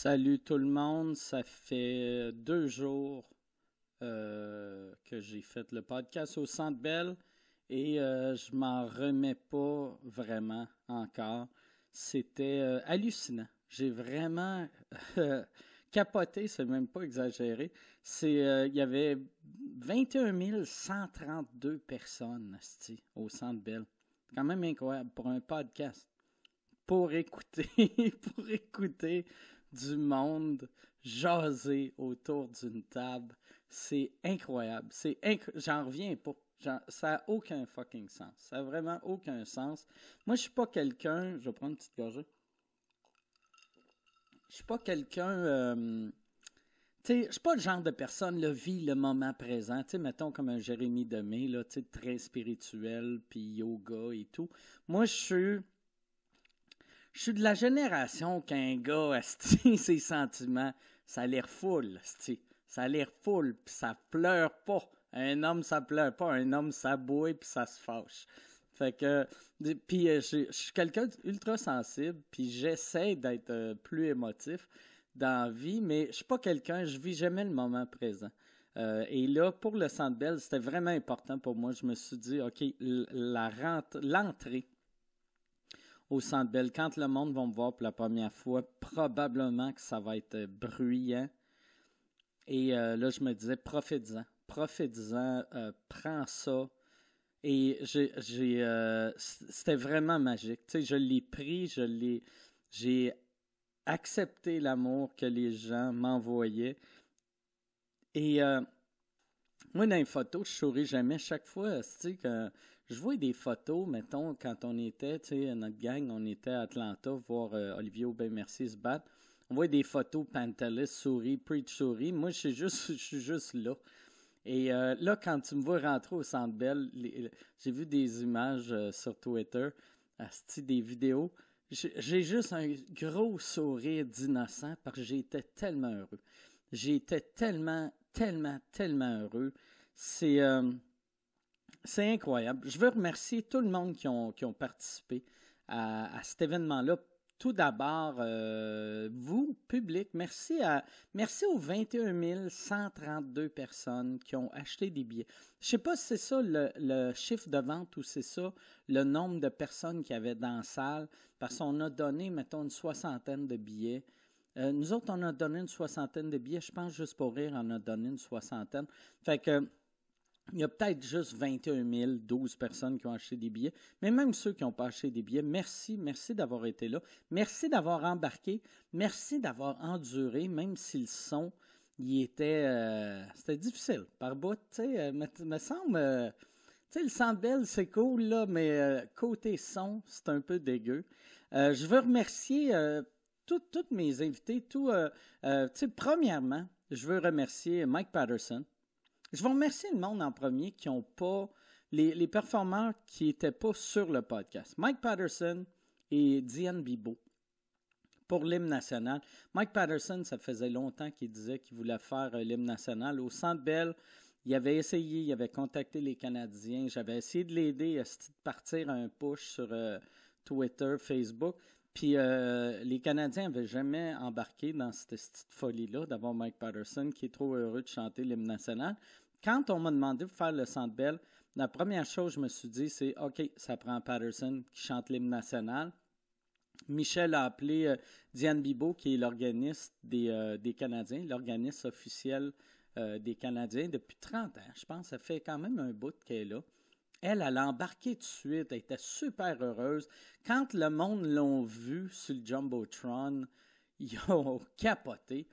Salut tout le monde, ça fait euh, deux jours euh, que j'ai fait le podcast au Centre Bell et euh, je m'en remets pas vraiment encore. C'était hallucinant. J'ai vraiment capoté, c'est même pas exagéré. C'est il y avait 21 132 personnes au Centre belle C'est quand même incroyable pour un podcast. Pour écouter, pour écouter du monde jaser autour d'une table. C'est incroyable. C'est J'en reviens pas. ça n'a aucun fucking sens. Ça n'a vraiment aucun sens. Moi, je suis pas quelqu'un. Je vais prendre une petite gorgée. Je suis pas quelqu'un. Euh, tu je suis pas le genre de personne qui vit le moment présent. Tu mettons comme un Jérémy Demé, là, tu très spirituel, puis yoga et tout. Moi, je suis je suis de la génération qu'un gars, a ses sentiments, ça a l'air foule, Ça a l'air foule, puis ça pleure pas. Un homme, ça pleure pas. Un homme, ça bouille, puis ça se fâche. Fait que, puis euh, je, suis quelqu'un d'ultra sensible, puis j'essaie d'être euh, plus émotif dans la vie, mais je suis pas quelqu'un, je vis jamais le moment présent. Euh, et là, pour le Centre Bell, c'était vraiment important pour moi. Je me suis dit, OK, l'entrée au Centre Bell. Quand le monde va me voir pour la première fois, probablement que ça va être euh, bruyant. Et euh, là, je me disais, profite-en. Profite-en, euh, prends ça. Et j'ai, c'était vraiment magique. je l'ai pris, je l'ai, j'ai accepté l'amour que les gens m'envoyaient. Et moi, dans les photos, je souris jamais. Chaque fois, tu sais, que je vois des photos, mettons, quand on était, tu sais, notre gang, on était à Atlanta voir euh, Olivier Aubin-Mercier se battre. On voit des photos Pantelis, souris, Preach souris. Moi, je suis juste, là. Et euh, là, quand tu me vois rentrer au Centre Bell, j'ai vu des images euh, sur Twitter, asti, des vidéos. J'ai juste un gros sourire d'innocent parce que j'étais tellement heureux. J'étais tellement, tellement, tellement heureux. C'est... C'est incroyable. Je veux remercier tout le monde qui ont, participé à, cet événement-là. Tout d'abord, euh, vous, public, merci, à, merci aux 21 132 personnes qui ont acheté des billets. Je ne sais pas si c'est ça le, chiffre de vente ou c'est ça le nombre de personnes qu'il y avait dans la salle, parce qu'on a donné, mettons, une soixantaine de billets. Euh, nous autres, on a donné une soixantaine de billets. Je pense, juste pour rire, on a donné une soixantaine. Fait que il y a peut-être juste 21 000, 12 personnes qui ont acheté des billets, mais même ceux qui n'ont pas acheté des billets, merci, merci d'avoir été là, merci d'avoir embarqué, merci d'avoir enduré, même si le son, il était, euh, c'était difficile par bout, tu sais, euh, me, semble, euh, tu sais, le c'est cool, mais côté son, c'est un peu dégueu. je veux remercier toutes mes invités, tout, tu premièrement, je veux remercier Mike Patterson, je vais remercier le monde en premier qui n'ont pas. Les, les, performants qui n'étaient pas sur le podcast. Mike Patterson et Diane Bibo pour l'hymne national. Mike Patterson, ça faisait longtemps qu'il disait qu'il voulait faire euh, l'hymne national. Au Centre Bell, il avait essayé, il avait contacté les Canadiens. J'avais essayé de l'aider à euh, partir un push sur euh, Twitter, Facebook. Puis euh, les Canadiens n'avaient jamais embarqué dans cette, petite folie-là d'avoir Mike Patterson qui est trop heureux de chanter l'hymne national. Quand on m'a demandé de faire le Centre Bell, la première chose que je me suis dit, c'est OK, ça prend Patterson qui chante l'hymne national. Michel a appelé euh, Diane Bibot, qui est l'organiste des, euh, des, Canadiens, l'organiste officiel des Canadiens depuis 30 ans, je pense. Ça fait quand même un bout qu'elle est là. Elle, elle a embarqué tout de suite, elle était super heureuse. Quand le monde l'ont vu sur le Jumbotron, ils ont capoté.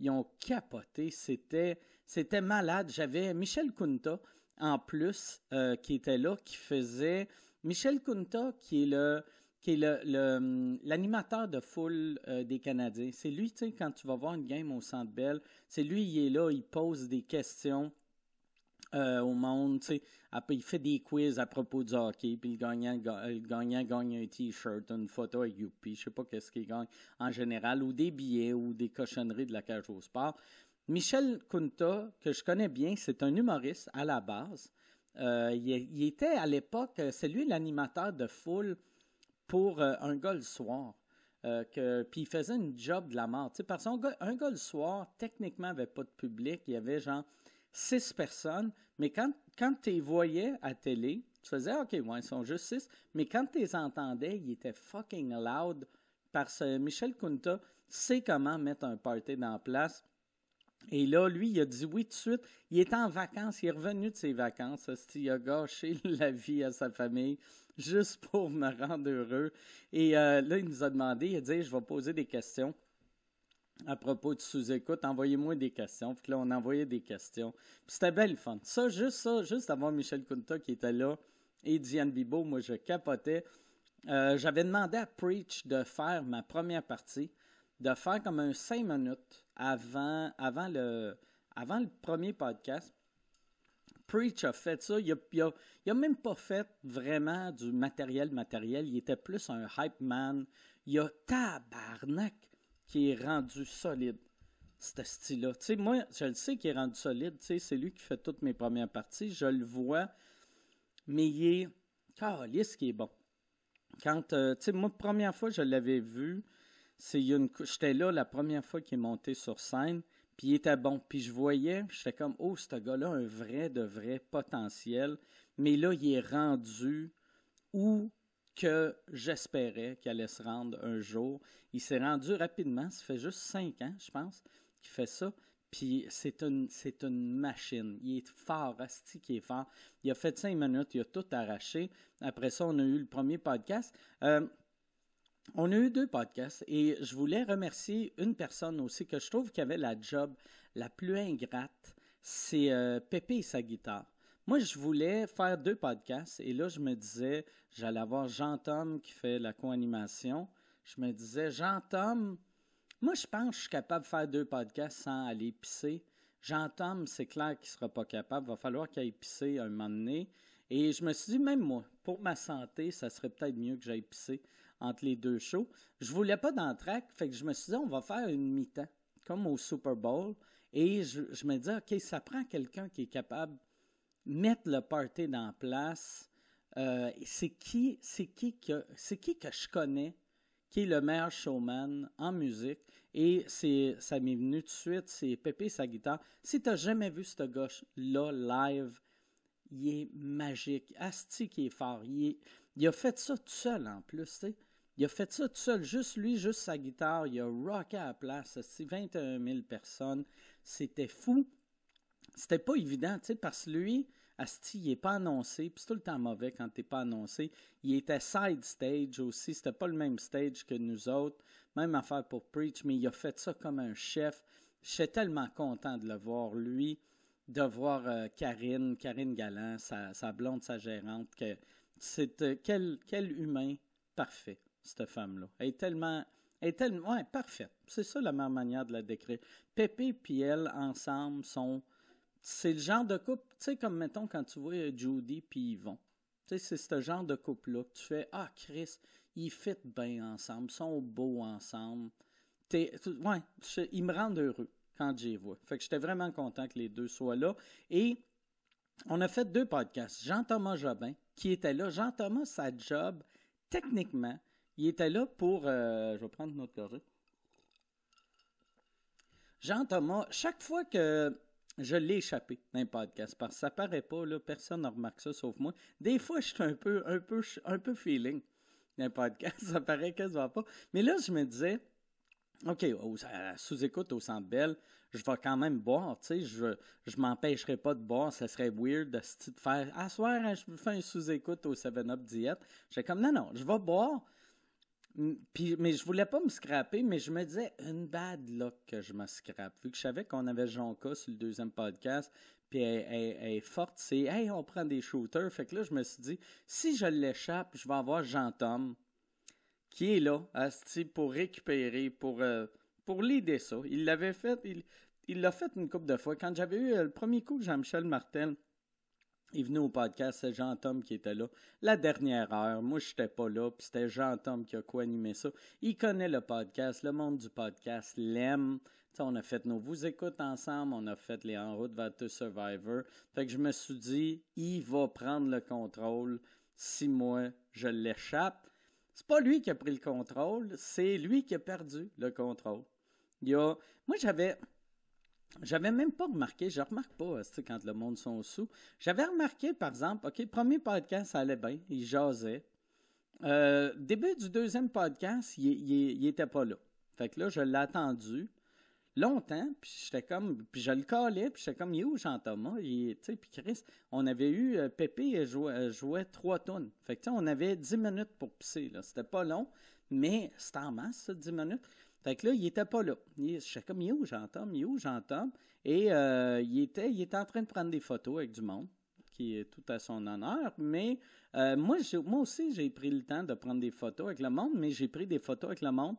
Ils ont capoté. C'était, c'était malade. J'avais Michel Kunta, en plus, euh, qui était là, qui faisait. Michel Kunta, qui est qui est l'animateur le, de foule euh, des Canadiens. C'est lui, tu sais, quand tu vas voir une game au Centre Bell, c'est lui, il est là, il pose des questions euh, au monde, tu il fait des quiz à propos du hockey, puis euh, le gagnant, gagne un t-shirt, une photo à Youpi, je sais pas ce qu'il gagne en général, ou des billets, ou des cochonneries de la cage au sport. Michel Kunta, que je connais bien, c'est un humoriste à la base. Euh, il, était à l'époque, c'est lui l'animateur de foule pour un gars le soir. puis il faisait une job de la mort. parce qu'un gars, gars le soir, techniquement, avait pas de public. Il y avait genre six personnes, mais quand, quand tu les voyais à télé, tu faisais OK, ouais, ils sont juste six, mais quand tu les entendais, ils étaient fucking loud parce que euh, Michel Kunta sait comment mettre un party dans place. Et là, lui, il a dit oui de suite. Il est en vacances, il est revenu de ses vacances. Il a gâché la vie à sa famille juste pour me rendre heureux. Et euh, là, il nous a demandé, il a dit, je vais poser des questions à propos de sous-écoute, envoyez-moi des questions. Puis là, on envoyait des questions. c'était belle fun. Ça, juste ça, juste avant Michel Kunta qui était là et Diane Bibo, moi, je capotais. Euh, j'avais demandé à Preach de faire ma première partie, de faire comme un 5 minutes avant, le, premier podcast. Preach a fait ça. Il n'a même pas fait vraiment du matériel matériel. Il était plus un hype man. Il a tabarnak qui est rendu solide, ce style-là. Tu sais, moi, je le sais qui est rendu solide. Tu sais, c'est lui qui fait toutes mes premières parties. Je le vois. Mais il est. ce qui est bon. Quand, euh, tu sais, moi, première fois, je l'avais vu. C'est une... J'étais là la première fois qu'il est monté sur scène. Puis il était bon. Puis je voyais, je fais comme, oh, ce gars-là, un vrai, de vrai potentiel. Mais là, il est rendu où que j'espérais qu'il allait se rendre un jour. Il s'est rendu rapidement, ça fait juste cinq ans, je pense, qu'il fait ça. Puis c'est une, c'est une machine. Il est fort, Asti qui est fort. Il a fait cinq minutes, il a tout arraché. Après ça, on a eu le premier podcast. Euh, on a eu deux podcasts et je voulais remercier une personne aussi que je trouve qui avait la job la plus ingrate. C'est euh, Pépé et sa guitare. Moi, je voulais faire deux podcasts et là, je me disais, j'allais avoir Jean-Tom qui fait la co-animation. Je me disais, Jean-Tom, moi, je pense que je suis capable de faire deux podcasts sans aller pisser. Jean-Tom, c'est clair qu'il sera pas capable. il Va falloir qu'il aille pisser un moment donné. Et je me suis dit, même moi, pour ma santé, ça serait peut-être mieux que j'aille pisser entre les deux shows. Je voulais pas d'entraque, fait que je me suis dit, on va faire une mi-temps, comme au Super Bowl. Et je, je me disais, OK, ça prend quelqu'un qui est capable mettre le party dans place. Euh, c'est qui, c'est qui que, c'est qui que je connais qui est le meilleur showman en musique. Et c'est, ça m'est venu tout de suite, c'est Pépé sa guitare. Si t'as jamais vu ce gars-là live, il est magique. Asti qui est fort. Il, a fait ça tout seul en plus, sais Il a fait ça tout seul, juste lui, juste sa guitare. Il a rocké à la place, 21 000 personnes. C'était fou. C'était pas évident, tu sais, parce que lui, Asti, il n'est pas annoncé, puis c'est tout le temps mauvais quand tu t'es pas annoncé. Il était side stage aussi, c'était pas le même stage que nous autres. Même affaire pour Preach, mais il a fait ça comme un chef. Je suis tellement content de le voir, lui, de voir euh, Karine, Karine Galland, sa, blonde, sa gérante, que c'est euh, quel, quel humain parfait, cette femme-là. Elle est tellement. Elle est tellement. Ouais, parfaite. C'est ça la même manière de la décrire. Pépé et elle, ensemble, sont c'est le genre de couple, tu sais, comme mettons quand tu vois euh, Judy puis Yvon. Tu sais, c'est ce genre de couple-là que tu fais Ah, Chris, ils fit bien ensemble, sont beaux ensemble. T'es, ouais, ils me rendent heureux quand j'y vois. Fait que j'étais vraiment content que les deux soient là. Et on a fait deux podcasts. Jean-Thomas Jobin, qui était là. Jean-Thomas, sa job, techniquement, il était là pour. Euh, je vais prendre notre autre Jean-Thomas, chaque fois que je l'ai échappé d'un podcast, parce que ça paraît pas, là, personne ne remarque ça sauf moi. Des fois, je suis un peu, un peu, un peu feeling d'un les ça paraît va pas. Mais là, je me disais, OK, sous-écoute au Centre Bell, je vais quand même boire, tu sais, je, je m'empêcherai pas de boire, ça serait weird de, faire « Ah, soir, hein, je fais une sous-écoute au 7-Up Diet ». J'ai comme « Non, non, je vais boire, mais je voulais pas me scraper, mais je me disais une bad luck que je me scrape. Vu que je savais qu'on avait Jonka sur le deuxième podcast, puis elle, est forte, c'est Hey, on prend des shooters. Fait que là, je me suis dit, si je l'échappe, je vais avoir Jean-Tom qui est là, Asti, pour récupérer, pour, euh, pour l'aider ça. Il l'avait fait, il l'a fait une couple de fois. Quand j'avais eu euh, le premier coup de Jean-Michel Martel, est venu au podcast, c'est Jean-Tom qui était là. La dernière heure, moi j'étais pas là, puis c'était Jean-Tom qui a co-animé ça. Il connaît le podcast, le monde du podcast l'aime. on a fait nos Vous écoutes ensemble, on a fait les En route vers The Survivor. Fait que je me suis dit, il va prendre le contrôle si moi je l'échappe. C'est pas lui qui a pris le contrôle, c'est lui qui a perdu le contrôle. Il Moi j'avais j'avais même pas remarqué, je remarque pas euh, quand le monde sont sous. J'avais remarqué, par exemple, OK, premier podcast, ça allait bien, il jasait. Euh, début du deuxième podcast, il, n'était pas là. Fait que là, je l'ai attendu longtemps, puis j'étais comme, puis je le collais, puis j'étais comme, il est où Jean-Thomas? puis Chris, on avait eu, euh, Pépé jouait, jouait trois tonnes. Fait que tu on avait dix minutes pour pisser, là. C'était pas long, mais c'était en masse, dix minutes. Fait que là, il n'était pas là. je sais comme, il j'entends, où j'entends. » où j'entends. Et euh, il, était, en train de prendre des photos avec du monde, qui est tout à son honneur. Mais euh, moi, aussi, j'ai pris le temps de prendre des photos avec le monde, mais j'ai pris des photos avec le monde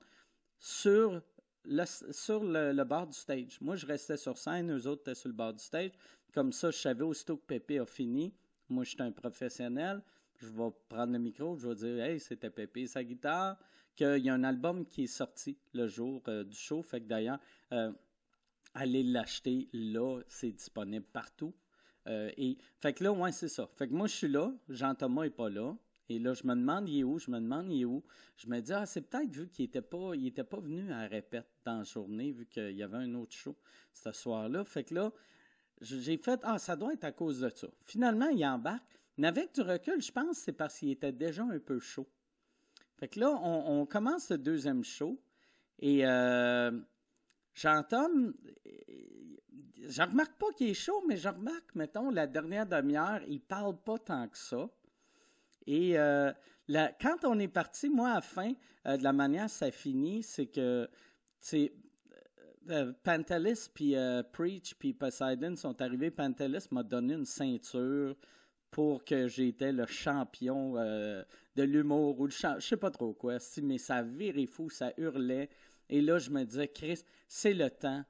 sur le, bord du stage. Moi, je restais sur scène, eux autres étaient sur le bord du stage. Comme ça, je savais aussitôt que Pépé a fini. Moi, je suis un professionnel. Je vais prendre le micro, je vais dire Hey, c'était Pépé et sa guitare qu'il y a un album qui est sorti le jour euh, du show. Fait que d'ailleurs, euh, allez l'acheter là, c'est disponible partout. Euh, et fait que là, ouais, c'est ça. Fait que moi, je suis là, Jean-Thomas n'est pas là. Et là, je me demande, il est où? Je me demande, il est où? Je me dis, ah, c'est peut-être vu qu'il n'était pas, pas venu à répète dans la journée, vu qu'il y avait un autre show ce soir-là. Fait que là, j'ai fait, ah, ça doit être à cause de ça. Finalement, il embarque. Mais avec du recul, je pense que c'est parce qu'il était déjà un peu chaud. Fait que là, on, commence le deuxième show et euh, j'entends. Euh, je remarque pas qu'il est chaud, mais je remarque, mettons, la dernière demi-heure, il parle pas tant que ça. Et euh, quand on est parti, moi, à la fin, de la manière ça finit, c'est que c'est Pantelis puis Preach puis Poseidon sont arrivés. Pantelis m'a donné une ceinture pour que j'étais le champion euh, de l'humour ou le je sais pas trop quoi, mais ça virait fou, ça hurlait. Et là, je me disais, Chris, c'est le temps.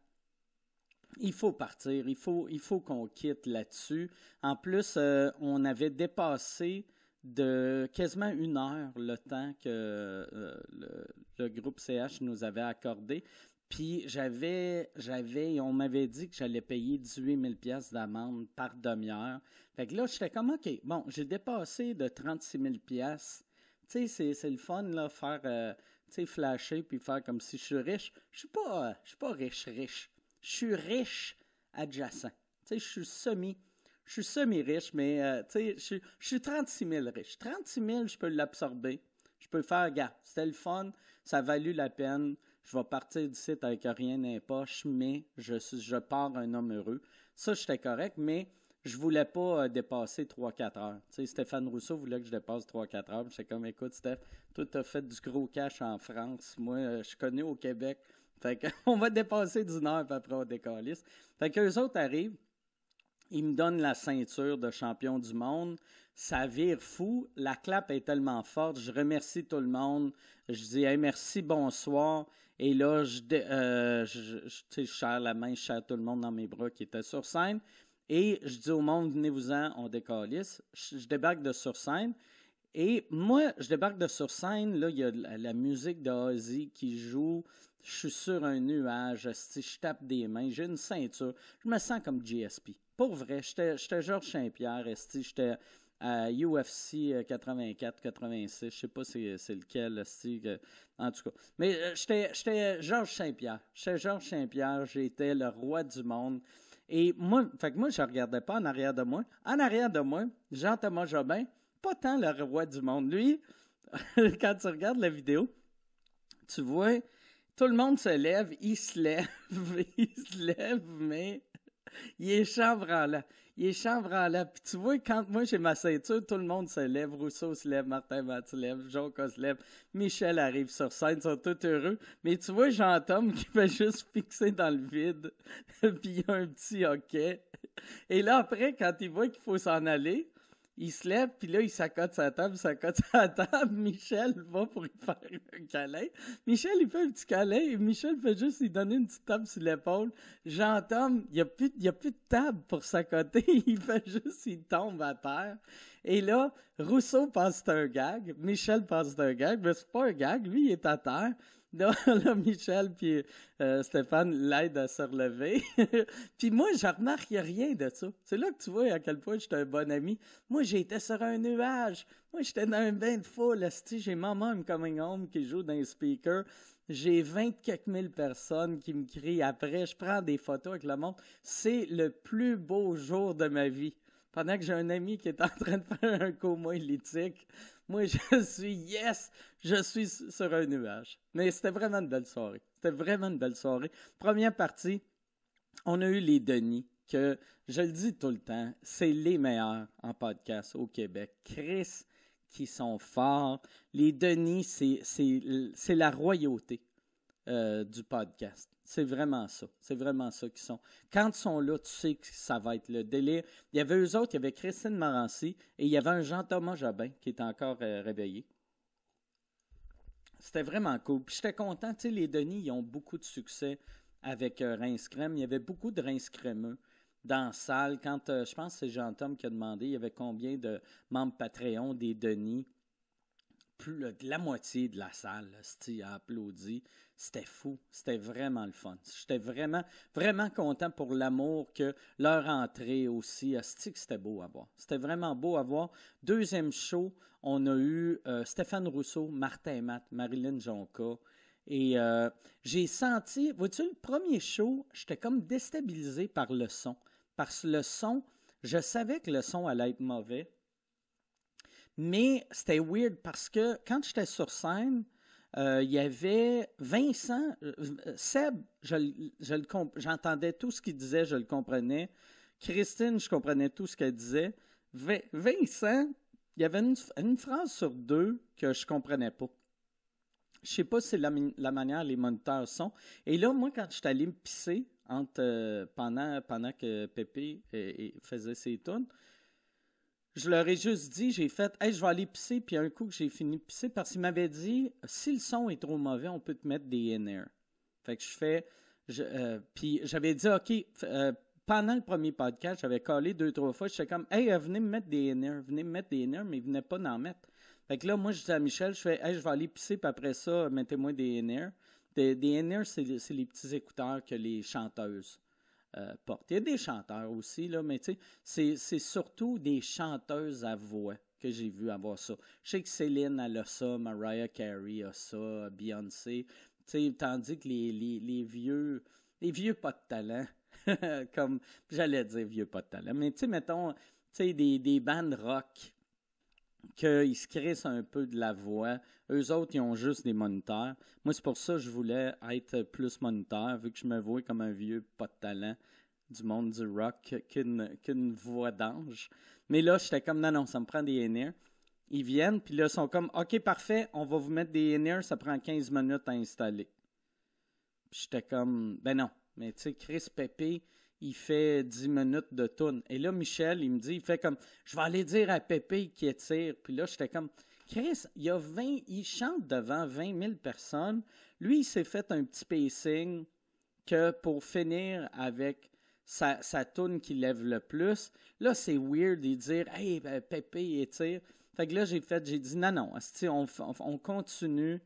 Il faut partir, il faut, qu'on quitte là-dessus. En plus, euh, on avait dépassé de quasiment une heure le temps que euh, le, groupe CH nous avait accordé. Puis j'avais, j'avais, on m'avait dit que j'allais payer 18 000 pièces d'amende par demi-heure. Fait que là, j'étais comme, OK, bon, j'ai dépassé de 36 000 pièces. Tu sais, c'est, le fun, là, faire, euh, tu sais, flasher puis faire comme si je suis riche. Je suis pas, euh, je suis pas riche, riche. Je suis riche adjacent. Tu sais, je suis semi, je suis semi-riche, mais, euh, tu sais, je suis 36 000 riche. 36 000, je peux l'absorber. Je peux faire, gars, c'était le fun, ça a valu la peine je vais partir du site avec rien dans poche, mais je, je pars un homme heureux. Ça, j'étais correct, mais je voulais pas euh, dépasser 3-4 heures. Tu Stéphane Rousseau voulait que je dépasse 3-4 heures. J'étais comme, écoute, Steph, toi, as fait du gros cash en France. Moi, euh, je suis connu au Québec. Fait va dépasser d'une heure, puis après, on décalisse. Fait qu'eux autres arrivent. Ils me donnent la ceinture de champion du monde. Ça vire fou. La clap est tellement forte. Je remercie tout le monde. Je dis, merci, bonsoir. Et là, je, euh, la main, je serre tout le monde dans mes bras qui était sur scène. Et je dis au monde, venez-vous-en, on décalisse. Je, débarque de sur scène. Et moi, je débarque de sur scène, là, il y a la, musique de qui joue. Je suis sur un nuage, si je tape des mains, j'ai une ceinture. Je me sens comme GSP. Pour vrai, j'étais Georges Saint-Pierre, j'étais à UFC 84-86, euh, je sais pas si c'est lequel, en tout cas. Mais euh, j'étais Georges Saint-Pierre. J'étais Georges Saint-Pierre, j'étais le roi du monde. Et moi, fait que moi, je regardais pas en arrière de moi. En arrière de moi, Jean-Thomas Jobin, pas tant le roi du monde. Lui, quand tu regardes la vidéo, tu vois, tout le monde se lève, il se lève, il se lève, mais il est là, Il est chambranlant. Puis tu vois, quand moi j'ai ma ceinture, tout le monde se lève. Rousseau se lève, Martin Matt se lève, Jonca se lève, Michel arrive sur scène, ils sont tous heureux. Mais tu vois, Jean-Tom qui fait juste fixer dans le vide. Puis il y a un petit hoquet. Et là, après, quand il voit qu'il faut s'en aller, il se lève, puis là, il s'accote sa table, s'accote sa table. Michel va pour lui faire un câlin. Michel, il fait un petit câlin, Michel fait juste il donne une petite table sur l'épaule. Jean-Tom, il n'y a, plus, a plus de table pour s'accoter. Il fait juste, il tombe à terre. Et là, Rousseau pense que c'est un gag, Michel pense que c'est un gag, mais c'est pas un gag, lui, il est à terre. Là, Michel puis euh, Stéphane l'aident à se relever. puis moi, je remarque a rien de ça. C'est là que tu vois à quel point j'étais un bon ami. Moi, j'étais sur un nuage. Moi, j'étais dans un bain de foule. J'ai Maman I'm Coming Home qui joue dans les speakers. J'ai vingt-quatre mille personnes qui me crient après. Je prends des photos avec le montre. C'est le plus beau jour de ma vie pendant que j'ai un ami qui est en train de faire un coma éthique, moi, je suis yes, je suis sur un nuage. Mais c'était vraiment une belle soirée. C'était vraiment une belle soirée. Première partie, on a eu les Denis, que je le dis tout le temps, c'est les meilleurs en podcast au Québec. Chris, qui sont forts. Les Denis, c'est la royauté. Euh, du podcast. C'est vraiment ça. C'est vraiment ça qu'ils sont. Quand ils sont là, tu sais que ça va être le délire. Il y avait eux autres, il y avait Christine Morancy et il y avait un Jean-Thomas Jobin qui est encore euh, réveillé. C'était vraiment cool. Puis j'étais content. Tu sais, les Denis, ils ont beaucoup de succès avec euh, Rince Crème. Il y avait beaucoup de Rince dans la salle. Quand, euh, je pense que c'est jean thomas qui a demandé, il y avait combien de membres Patreon des Denis? Plus de la moitié de la salle là, a applaudi. C'était fou. C'était vraiment le fun. J'étais vraiment, vraiment content pour l'amour que leur entrée aussi. C'était beau à voir. C'était vraiment beau à voir. Deuxième show, on a eu euh, Stéphane Rousseau, Martin et Matt, Marilyn Jonca. Et euh, j'ai senti, vois-tu, le premier show, j'étais comme déstabilisé par le son. Parce que le son, je savais que le son allait être mauvais. Mais c'était weird parce que quand j'étais sur scène, euh, il y avait Vincent, euh, Seb, j'entendais tout ce qu'il disait, je le comprenais. Christine, je comprenais tout ce qu'elle disait. Vincent, il y avait une, phrase sur deux que je comprenais pas. Je sais pas si c'est la, la, manière les moniteurs sont. Et là, moi, quand je suis allé me pisser euh, pendant, que Pépé faisait ses tunes, je leur ai juste dit, j'ai fait, hey, je vais aller pisser, puis un coup que j'ai fini de pisser, parce qu'ils m'avaient dit, si le son est trop mauvais, on peut te mettre des in Fait que je fais, euh, puis j'avais dit, OK, euh, pendant le premier podcast, j'avais collé deux, trois fois, j'étais comme, hey, euh, venez me mettre des in venez me mettre des in mais ils venaient pas d'en mettre. Fait que là, moi, je dis à Michel, je fais, hey, je vais aller pisser, puis après ça, mettez-moi des in Des, in c'est les petits écouteurs que les chanteuses euh, Il y a des chanteurs aussi, là, mais c'est surtout des chanteuses à voix que j'ai vu avoir ça. Je sais que Céline, a ça, Mariah Carey a ça, Beyoncé, tandis que les, vieux, les vieux pas de talent, comme j'allais dire vieux pas de talent, mais tu sais, mettons, tu sais, des, des bandes rock qu'ils se crissent un peu de la voix. Eux autres, ils ont juste des moniteurs. Moi, c'est pour ça que je voulais être plus moniteur, vu que je me voyais comme un vieux pas de talent du monde du rock qu'une voix d'ange. Mais là, j'étais comme, non, non, ça me prend des NR. Ils viennent, puis là, ils sont comme, OK, parfait, on va vous mettre des NR, ça prend 15 minutes à installer. j'étais comme, ben non, mais tu sais, Chris Pépé, il fait 10 minutes de tune. Et là, Michel, il me dit, il fait comme, je vais aller dire à Pépé qui étire. Puis là, j'étais comme, Chris, il y a 20, il chante devant 20 000 personnes. Lui, il s'est fait un petit pacing que pour finir avec sa, sa toune qui lève le plus. Là, c'est weird de dire, hey, ben, Pépé, il étire. Fait que là, j'ai fait, j'ai dit, non, non, on continue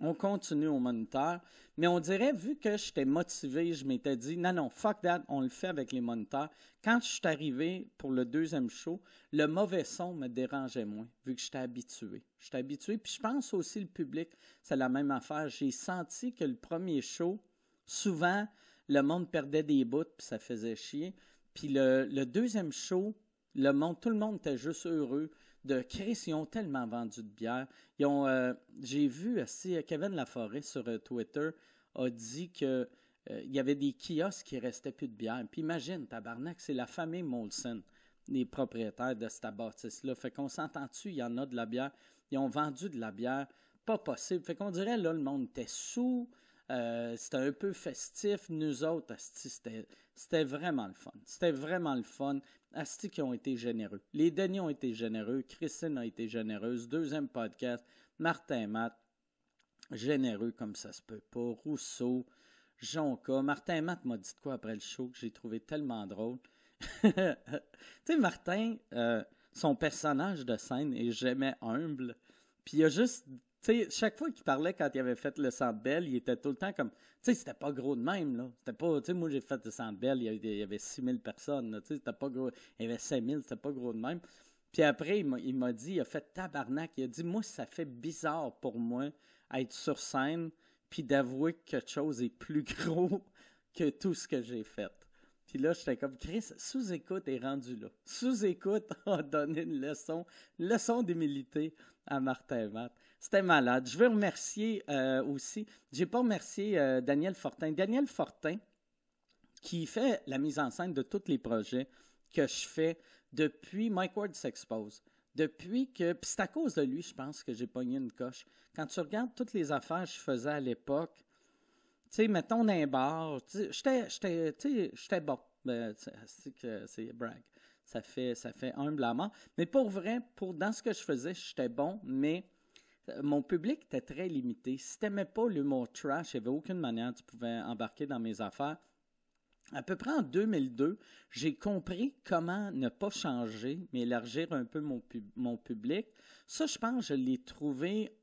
on continue au moniteur. Mais on dirait, vu que j'étais motivé, je m'étais dit, non, non, fuck that, on le fait avec les moniteurs. Quand je suis arrivé pour le deuxième show, le mauvais son me dérangeait moins, vu que j'étais habitué. J'étais habitué, puis je pense aussi le public, c'est la même affaire. J'ai senti que le premier show, souvent, le monde perdait des bouts, puis ça faisait chier. Puis le, le deuxième show, le monde, tout le monde était juste heureux de Chris, ils ont tellement vendu de bière. Euh, j'ai vu aussi euh, Kevin Laforêt sur euh, Twitter a dit qu'il y avait des kiosques qui restaient plus de bière. Puis imagine, tabarnak, c'est la famille Molson, les propriétaires de cette bâtisse-là. Fait qu'on s'entend-tu, il y en a de la bière. Ils ont vendu de la bière. Pas possible. Fait qu'on dirait, là, le monde était sous. Euh, c'était un peu festif. Nous autres, Asti, c'était vraiment le fun. C'était vraiment le fun. Asti qui ont été généreux. Les Denis ont été généreux. Christine a été généreuse. Deuxième podcast, Martin et Matt, généreux comme ça se peut pas. Rousseau, Jonca. Martin et Matt m'a dit quoi après le show que j'ai trouvé tellement drôle. tu sais, Martin, euh, son personnage de scène est jamais humble. Puis il a juste sais, chaque fois qu'il parlait quand il avait fait le Centre Bell, il était tout le temps comme, tu sais, c'était pas gros de même, là. C'était pas, tu sais, moi j'ai fait le Centre Bell, il y avait, 6 000 6000 personnes, tu sais, c'était pas gros, il y avait 5000, c'était pas gros de même. Puis après, il m'a dit, il a fait tabarnak, il a dit, moi, ça fait bizarre pour moi être sur scène, puis d'avouer que quelque chose est plus gros que tout ce que j'ai fait. Puis là, j'étais comme, Chris, sous-écoute est rendu là. Sous-écoute a donné une leçon, leçon d'humilité à Martin Vat, C'était malade. Je veux remercier euh, aussi, j'ai pas remercié euh, Daniel Fortin. Daniel Fortin, qui fait la mise en scène de tous les projets que je fais depuis Mike Ward s'expose. Depuis que, c'est à cause de lui, je pense, que j'ai pogné une coche. Quand tu regardes toutes les affaires que je faisais à l'époque, tu sais, mettons un bar, j'étais bon. Ben, c'est brag ça fait, ça fait humblement, Mais pour vrai, pour, dans ce que je faisais, j'étais bon, mais euh, mon public était très limité. Si t'aimais pas l'humour trash, il n'y avait aucune manière que tu pouvais embarquer dans mes affaires. À peu près en 2002, j'ai compris comment ne pas changer, mais élargir un peu mon, public. Ça, je pense, je l'ai trouvé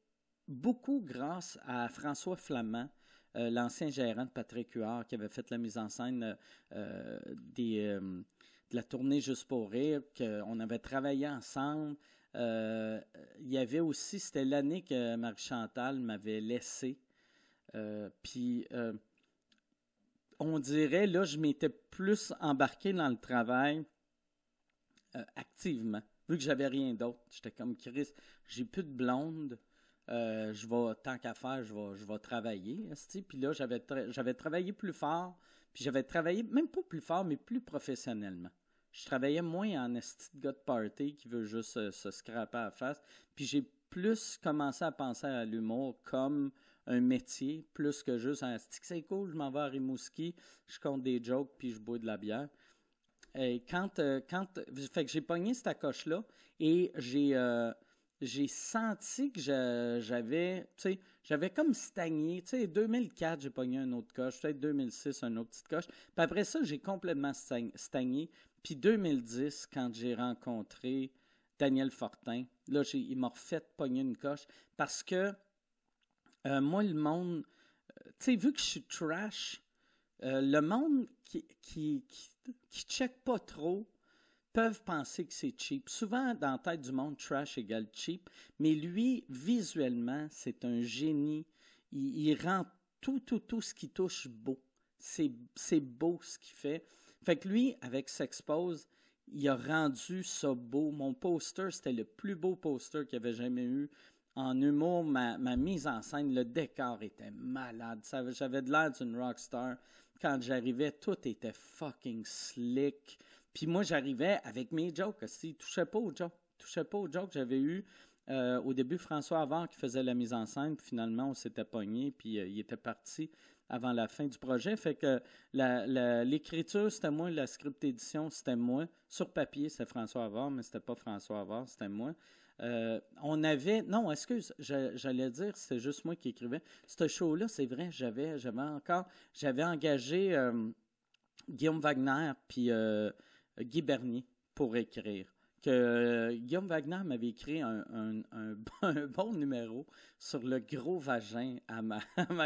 beaucoup grâce à François Flamand, euh, l'ancien gérant de Patrick Huard, qui avait fait la mise en scène euh, des de la tournée Juste pour rire, qu'on avait travaillé ensemble. Euh, il y avait aussi, c'était l'année que Marie-Chantal m'avait laissé. Euh, puis, euh, on dirait, là, je m'étais plus embarqué dans le travail activement, vu que j'avais rien d'autre. J'étais comme Chris, j'ai plus de blonde. je vais, tant qu'à faire, je vais, je vais travailler. Puis là, j'avais, travaillé plus fort, puis j'avais travaillé, même pas plus fort, mais plus professionnellement je travaillais moins en esti de gars de party qui veut juste se scraper à la face. Puis j'ai plus commencé à penser à l'humour comme un métier, plus que juste un esti. c'est cool, je m'en vais à Rimouski, je compte des jokes, puis je bois de la bière. Et quand, euh, quand, fait que j'ai pogné cette coche là et j'ai, euh, j'ai senti que j'avais, tu sais, j'avais comme stagné. Tu sais, 2004, j'ai pogné un autre coche. Peut-être 2006, un autre petite coche. Puis après ça, j'ai complètement stagné. Puis 2010, quand j'ai rencontré Daniel Fortin, là, il m'a refait pogner une coche. Parce que, euh, moi, le monde... Euh, tu sais, vu que je suis trash, euh, le monde qui, qui, qui, qui check pas trop peuvent penser que c'est cheap. Souvent, dans la tête du monde, trash égale cheap, mais lui, visuellement, c'est un génie. Il, rend tout, tout, tout ce qui touche beau. C'est beau ce qu'il fait. Fait que lui, avec S'Expose, il a rendu ça beau. Mon poster, c'était le plus beau poster qu'il avait jamais eu. En humour, ma, ma, mise en scène, le décor était malade. J'avais de l'air d'une star. Quand j'arrivais, tout était fucking slick. Puis moi, j'arrivais avec mes jokes. ne touchait pas aux jokes, touchait pas aux jokes, j'avais eu euh, au début François Avant qui faisait la mise en scène. finalement, on s'était pogné, puis euh, il était parti avant la fin du projet. Fait que l'écriture, c'était moi, la script édition, c'était moi. Sur papier, c'était François avant, mais c'était pas François avant c'était moi. Euh, on avait. Non, excuse, j'allais dire, c'est juste moi qui écrivais. Ce show-là, c'est vrai, j'avais j'avais encore. J'avais engagé Guillaume Wagner, puis. Guy Bernier pour écrire. Que euh, Guillaume Wagner m'avait écrit un, bon numéro sur le gros vagin à ma,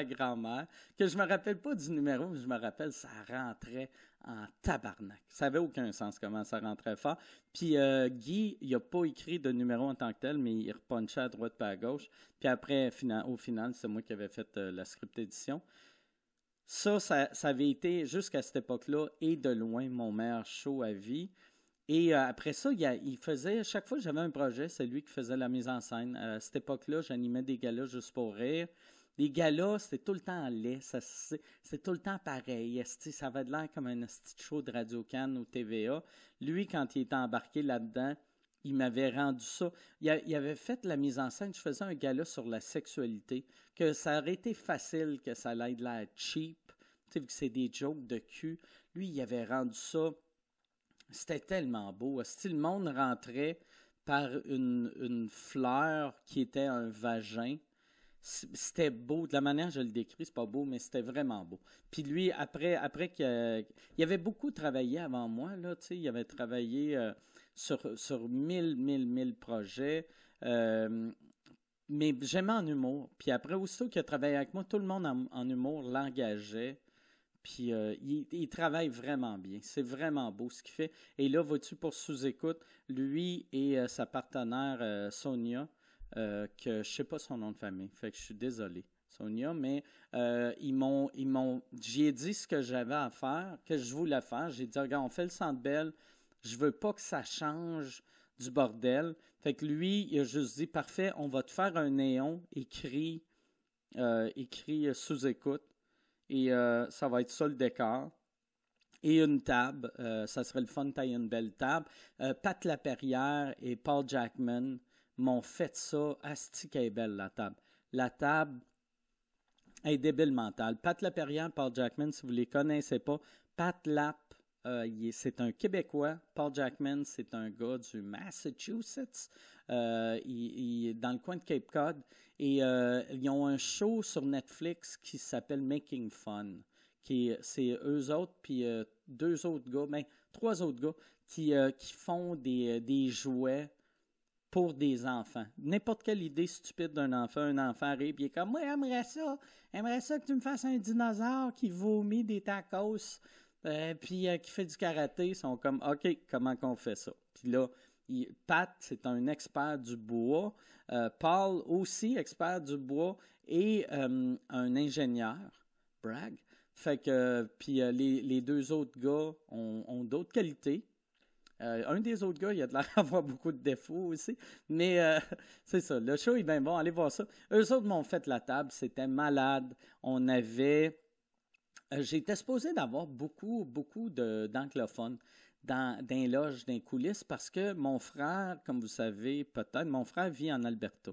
grand-mère, que je me rappelle pas du numéro, mais je me rappelle, ça rentrait en tabarnak. Ça n'avait aucun sens comment ça rentrait fort. Puis euh, Guy, il a pas écrit de numéro en tant que tel, mais il repunchait à droite pas à gauche. Puis après, au final, c'est moi qui avais fait euh, la script édition. Ça, ça, avait été jusqu'à cette époque-là et de loin mon meilleur show à vie. Et euh, après ça, il, faisait, chaque fois que j'avais un projet, c'est lui qui faisait la mise en scène. Euh, à cette époque-là, j'animais des galas juste pour rire. Les galas, c'était tout le temps laid, c'était tout le temps pareil. Ça avait de l'air comme un petit show de Radio Cannes ou TVA. Lui, quand il était embarqué là-dedans, il m'avait rendu ça. Il, avait fait la mise en scène. Je faisais un gala sur la sexualité. Que ça aurait été facile que ça allait de la cheap. Tu sais, que c'est des jokes de cul. Lui, il avait rendu ça. C'était tellement beau. Si le monde rentrait par une, une fleur qui était un vagin, c'était beau. De la manière je le décris, c'est pas beau, mais c'était vraiment beau. Puis lui, après, après qu'il avait beaucoup travaillé avant moi, là, tu sais, il avait travaillé. Euh, sur, sur mille, mille, mille projets. Euh, mais j'aimais en humour. Puis après, aussitôt qui a travaillé avec moi, tout le monde en, humour l'engageait. Puis euh, il, travaille vraiment bien. C'est vraiment beau ce qu'il fait. Et là, vois-tu pour sous-écoute, lui et euh, sa partenaire Sonia, que je sais pas son nom de famille, fait que je suis désolé, Sonia, mais ils m'ont, ils m'ont, j'ai dit ce que j'avais à faire, que je voulais faire. J'ai dit, regarde, on fait le Centre Belle, je veux pas que ça change du bordel. Fait que lui, il a juste dit parfait, on va te faire un néon écrit, euh, écrit euh, sous écoute. Et euh, ça va être ça le décor. Et une table. ça serait le fun de une belle table. Pat Laperrière et Paul Jackman m'ont fait ça. Asti est belle la table. La table est débile mentale. Pat Laperrière, Paul Jackman, si vous les connaissez pas, Pat Lap euh, c'est un Québécois. Paul Jackman, c'est un gars du Massachusetts. Euh, dans le coin de Cape Cod. Et euh, ils ont un show sur Netflix qui s'appelle Making Fun. c'est eux autres, puis deux autres gars, mais ben, trois autres gars, qui, font des, des jouets pour des enfants. N'importe quelle idée stupide d'un enfant, un enfant arrive, puis est comme, moi, j'aimerais ça, j'aimerais ça que tu me fasses un dinosaure qui vomit des tacos euh, puis euh, qui fait du karaté, ils sont comme OK, comment qu'on fait ça? Puis là, Pat, c'est un expert du bois. Euh, Paul aussi, expert du bois, et un ingénieur, Bragg. Fait que, puis les, deux autres gars ont, d'autres qualités. un des autres gars, il a de l'air d'avoir beaucoup de défauts aussi. Mais c'est ça, le show est bien bon, allez voir ça. Eux autres m'ont fait la table, c'était malade. On avait euh, j'étais supposé d'avoir beaucoup, beaucoup d'anglophones dans, les loges, dans les coulisses, parce que mon frère, comme vous savez peut-être, mon frère vit en Alberta.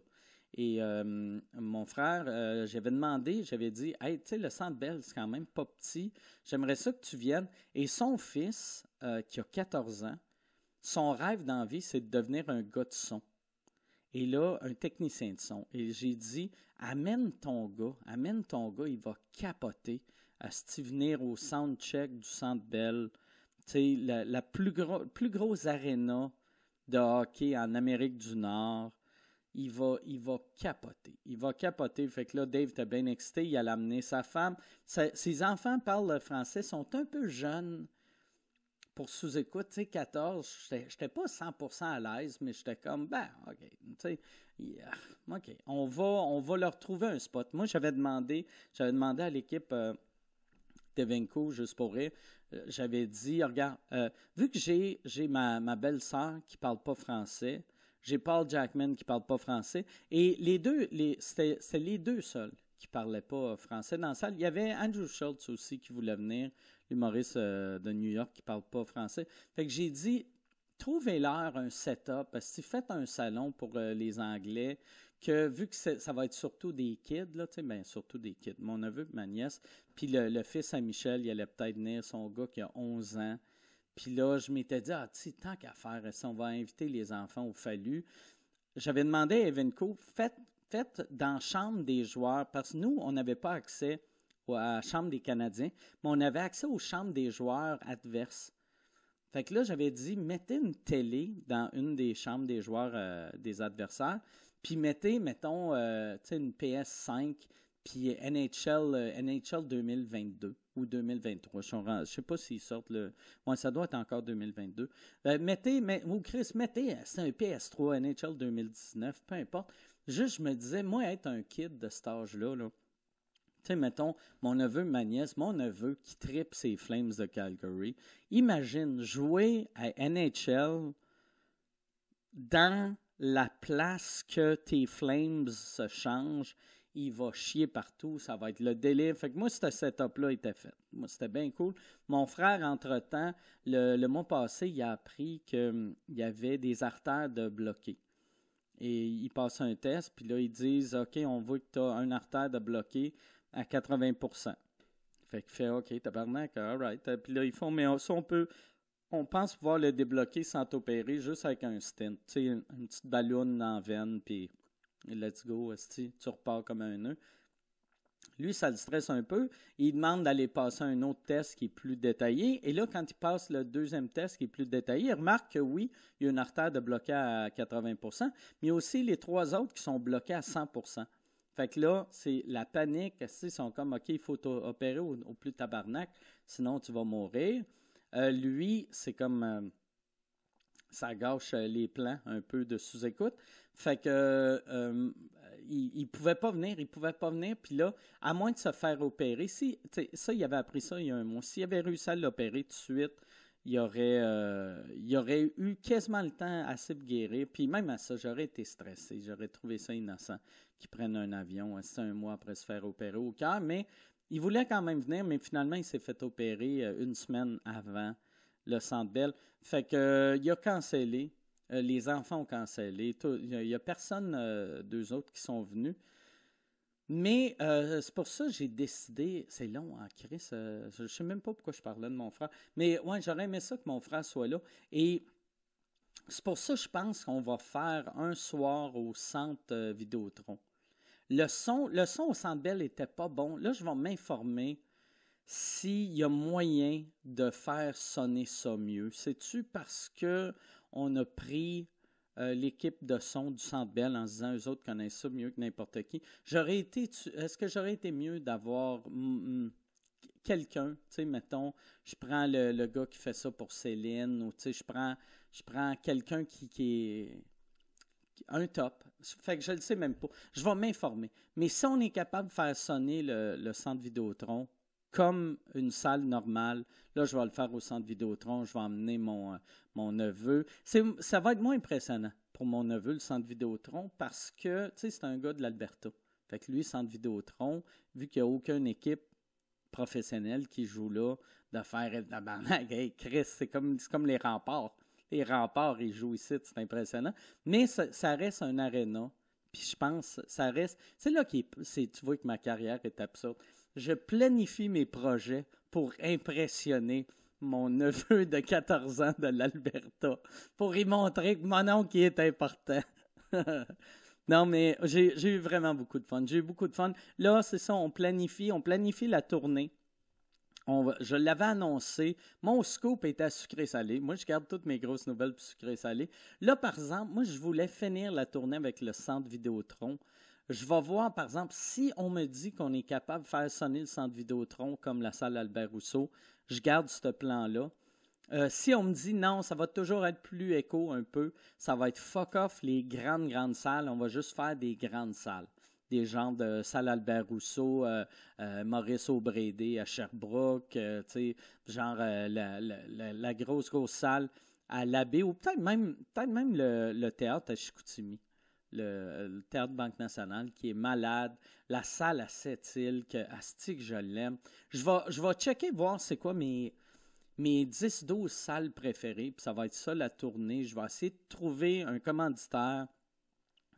Et euh, mon frère, euh, j'avais demandé, j'avais dit, hey, tu sais, le Centre Bell, c'est quand même pas petit. J'aimerais ça que tu viennes. Et son fils, qui a 14 ans, son rêve d'envie, c'est de devenir un gars de son. Et là, un technicien de son. Et j'ai dit, amène ton gars, amène ton gars, il va capoter à venir au soundcheck du Centre Bell, la, plus, grosse aréna de hockey en Amérique du Nord, il va, il va capoter. Il va capoter. Fait que là, Dave était bien excité. Il allait amener sa femme. ses enfants parlent français, sont un peu jeunes pour sous-écoute. Tu sais, 14, j'étais pas 100% à l'aise, mais j'étais comme, ben, OK. OK. On va, on va leur trouver un spot. Moi, j'avais demandé, j'avais demandé à l'équipe. Euh, je juste pour rire, euh, j'avais dit, ah, regarde, euh, vu que j'ai, ma, belle-sœur qui parle pas français, j'ai Paul Jackman qui parle pas français, et les deux, les, c'était, les deux seuls qui parlaient pas euh, français dans la salle. Il y avait Andrew Schultz aussi qui voulait venir, le Maurice de New York qui parle pas français. Fait que j'ai dit, trouvez-leur un setup, parce faites un salon pour les Anglais que vu que ça va être surtout des kids, là, ben, surtout des kids, mon neveu, ma nièce, puis le, fils à Michel, il allait peut-être venir, son gars qui a 11 ans. Puis là, je m'étais dit, ah, tu sais, tant qu'à faire, ça, on va inviter les enfants au fallu, j'avais demandé à Evenco, faites, faites dans la chambre des joueurs, parce que nous, on n'avait pas accès à la chambre des Canadiens, mais on avait accès aux chambres des joueurs adverses. Fait que là, j'avais dit, mettez une télé dans une des chambres des joueurs euh, des adversaires, puis mettez, mettons, euh, une PS5, puis NHL, NHL 2022 ou 2023. Je ne sais pas s'ils sortent le. moi ça doit être encore 2022. Euh, mettez, mais, ou Chris, mettez, euh, c'est un PS3, NHL 2019, peu importe. Juste, je me disais, moi, être un kid de cet âge-là, là, tu sais, mettons, mon neveu, ma nièce, mon neveu qui tripe ses Flames de Calgary, imagine jouer à NHL dans la place que tes flames se changent, il va chier partout, ça va être le délire. Fait que moi, ce setup-là était fait. Moi, c'était bien cool. Mon frère, entre-temps, le, le, mois passé, il a appris qu'il hum, y avait des artères de bloquées. Et il passe un test, puis là, ils disent OK, on voit que tu as un artère de bloquée à 80 Fait qu'il fait OK, tabarnak, right. Puis là, ils font Mais si on peut on pense pouvoir le débloquer sans t'opérer, juste avec un stint. Tu sais, une, petite ballonne en veine, puis let's go, tu repars comme un nœud. Lui, ça le stresse un peu. Il demande d'aller passer un autre test qui est plus détaillé. Et là, quand il passe le deuxième test qui est plus détaillé, il remarque que oui, il y a une artère de bloquée à 80 mais aussi les trois autres qui sont bloqués à 100 fait que là, c'est la panique. Ils sont comme, OK, il faut opérer au, au, plus tabarnak, sinon tu vas mourir. Euh, lui, c'est comme. Euh, ça gâche euh, les plans un peu de sous-écoute. Fait que. il, pouvait pas venir, il pouvait pas venir. Puis là, à moins de se faire opérer, si. Ça, il avait appris ça il y a un mois. S'il avait réussi à l'opérer tout de suite. Il aurait, il aurait eu quasiment le temps à de guérir. Puis même à ça, j'aurais été stressé. J'aurais trouvé ça innocent qu'il prenne un avion, hein, un mois après se faire opérer au cœur. Mais il voulait quand même venir, mais finalement, il s'est fait opérer euh, une semaine avant le Centre Belle, Fait que, euh, il a cancellé. Euh, les enfants ont cancellé. Il n'y a, personne, deux autres, qui sont venus. Mais c'est pour ça que j'ai décidé, c'est long à hein, je ne sais même pas pourquoi je parlais de mon frère, mais ouais, j'aurais aimé ça que mon frère soit là. Et c'est pour ça que je pense qu'on va faire un soir au centre Vidotron. Vidéotron. Le son, au Centre Bell n'était pas bon. Là, je vais m'informer s'il y a moyen de faire sonner ça mieux. C'est-tu parce que on a pris euh, l'équipe de son du Centre Bell en se disant eux autres connaissent ça mieux que n'importe qui. J'aurais été, est-ce que j'aurais été mieux d'avoir mm, mm, quelqu'un, tu sais, mettons, je prends le, gars qui fait ça pour Céline, ou tu sais, je prends, je prends quelqu'un qui, est un top, fait que je le sais même pas. Je vais m'informer. Mais si on est capable de faire sonner le, centre Vidéotron comme une salle normale, là, je vais le faire au centre Vidéotron. Je vais emmener mon, euh, neveu. Ça va être moins impressionnant pour mon neveu, le centre Vidéotron, parce que, c'est un gars de l'Alberta. Fait que lui, centre Vidéotron, vu qu'il n'y a aucune équipe professionnelle qui joue là, de faire la Chris, c'est comme, comme les remparts les remparts, ils ici, c'est impressionnant. Mais ça, reste un aréna. Puis je pense, ça reste. C'est là que tu vois que ma carrière est absurde. Je planifie mes projets pour impressionner mon neveu de 14 ans de l'Alberta, pour y montrer que mon oncle est important. non, mais j'ai eu vraiment beaucoup de fun. J'ai eu beaucoup de fun. Là, c'est ça, on planifie, on planifie la tournée je l'avais annoncé, mon scoop était sucré-salé. Moi, je garde toutes mes grosses nouvelles sucré-salé. Là, par exemple, moi, je voulais finir la tournée avec le centre Vidéotron. Je vais voir, par exemple, si on me dit qu'on est capable de faire sonner le centre Vidéotron comme la salle Albert Rousseau, je garde ce plan-là. Euh, si on me dit non, ça va toujours être plus écho un peu, ça va être fuck off les grandes, grandes salles, on va juste faire des grandes salles des gens de Salle Albert Rousseau, euh, euh, Maurice Aubrédé à Sherbrooke, euh, genre la, grosse, grosse salle à l'abbé, ou peut-être même, même le, théâtre à Chicoutimi. Le, Théâtre Banque Nationale, qui est malade, la salle à Sept-Îles, que Asti, je l'aime. Je vais, je vais checker, voir c'est quoi mes, mes 10-12 salles préférées, puis ça va être ça la tournée. Je vais essayer de trouver un commanditaire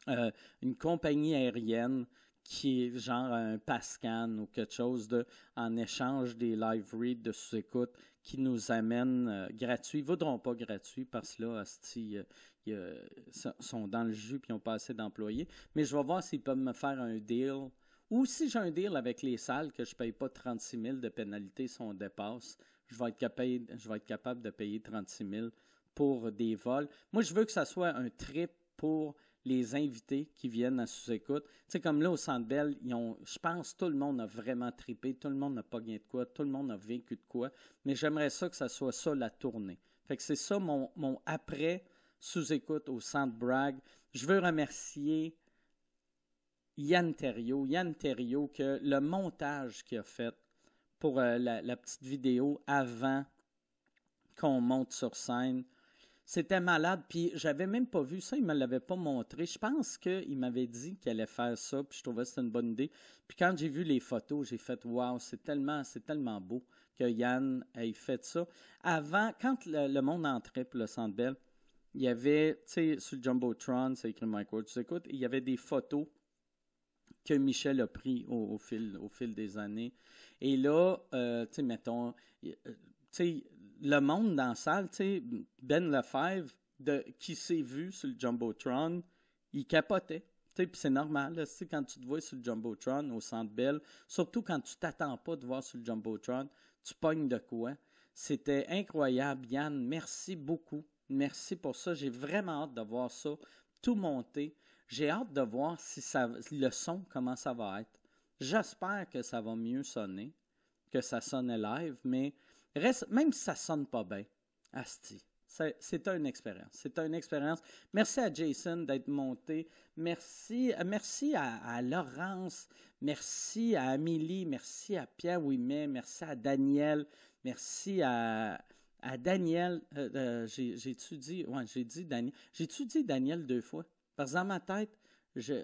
euh, une compagnie aérienne qui est genre un Pascan ou quelque chose de en échange des live reads de sous-écoute qui nous amène euh, gratuit gratuits. Ils voudront pas gratuit parce que là, ils sont dans le jus et ils ont pas assez d'employés. Mais je vais voir s'ils peuvent me faire un deal. Ou si j'ai un deal avec les salles que je ne paye pas 36 000 de pénalité si on dépasse, je vais être capable, je vais être capable de payer 36 000 pour des vols. Moi, je veux que ça soit un trip pour les invités qui viennent à sous-écoute. Tu sais, comme là, au Centre Bell, je pense, tout le monde a vraiment tripé, tout le monde n'a pas gagné de quoi, tout le monde a vécu de quoi, mais j'aimerais ça que ça soit ça la tournée. Fait que c'est ça mon, après sous-écoute au Centre Bragg. Je veux remercier Yann Thériault, Yann Thériault, que le montage qu'il a fait pour euh, la, petite vidéo avant qu'on monte sur scène, c'était malade. Puis j'avais même pas vu ça. Il me l'avait pas montré. Je pense qu'il m'avait dit qu'il allait faire ça. Puis je trouvais que c'était une bonne idée. Puis quand j'ai vu les photos, j'ai fait Waouh, c'est tellement, c'est tellement beau que Yann ait fait ça. Avant, quand le, monde entrait pour le Centre Bell, il y avait, tu sais, sur le Jumbotron, c'est écrit Mike tu écoutes, il y avait des photos que Michel a pris au, fil, des années. Et là, euh, tu sais, mettons, euh, tu sais, le monde dans la salle, tu sais, Ben Lefebvre, de, qui s'est vu sur le Jumbotron, il capotait. Puis c'est normal, sais, quand tu te vois sur le Jumbotron, au Centre Bell, surtout quand tu t'attends pas de voir sur le Jumbotron, tu pognes de quoi. C'était incroyable, Yann, merci beaucoup. Merci pour ça, j'ai vraiment hâte de voir ça, tout monter. J'ai hâte de voir si ça, le son, comment ça va être. J'espère que ça va mieux sonner, que ça sonne live, mais même si ça ne sonne pas bien, Asti. C'est une expérience. C'est une expérience. Merci à Jason d'être monté. Merci, euh, merci à, Laurence. Merci à Amélie. Merci à Pierre Ouimet. Merci à Daniel. Merci à, Daniel. Euh, euh, j'ai-tu dit, ouais, Daniel. jai dit Daniel deux fois? Parce que dans ma tête, je,